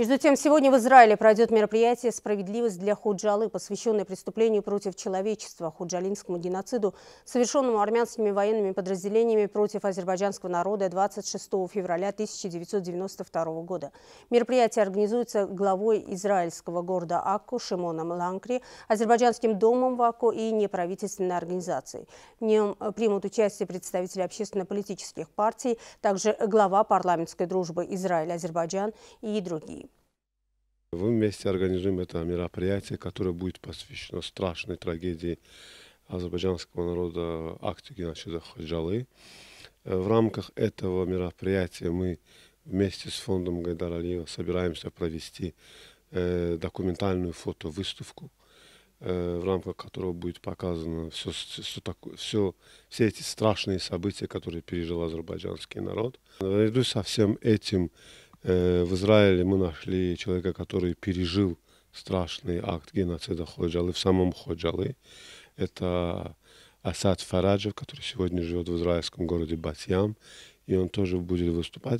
Между тем, сегодня в Израиле пройдет мероприятие «Справедливость для Худжалы», посвященное преступлению против человечества, худжалинскому геноциду, совершенному армянскими военными подразделениями против азербайджанского народа 26 февраля 1992 года. Мероприятие организуется главой израильского города Акку Шимоном Ланкри, азербайджанским домом в Акку и неправительственной организацией. В нем примут участие представители общественно-политических партий, также глава парламентской дружбы Израиль-Азербайджан и другие. Мы вместе организуем это мероприятие, которое будет посвящено страшной трагедии азербайджанского народа акте Геначеда Хаджалы. Э, в рамках этого мероприятия мы вместе с фондом Гайдар Алиева собираемся провести э, документальную фотовыставку, э, в рамках которого будет показано все, все, все, все эти страшные события, которые пережил азербайджанский народ. Наряду со всем этим Э, в Израиле мы нашли человека, который пережил страшный акт геноцида Ходжалы в самом Ходжалы. Это Асад Фараджев, который сегодня живет в израильском городе Батьям, и он тоже будет выступать.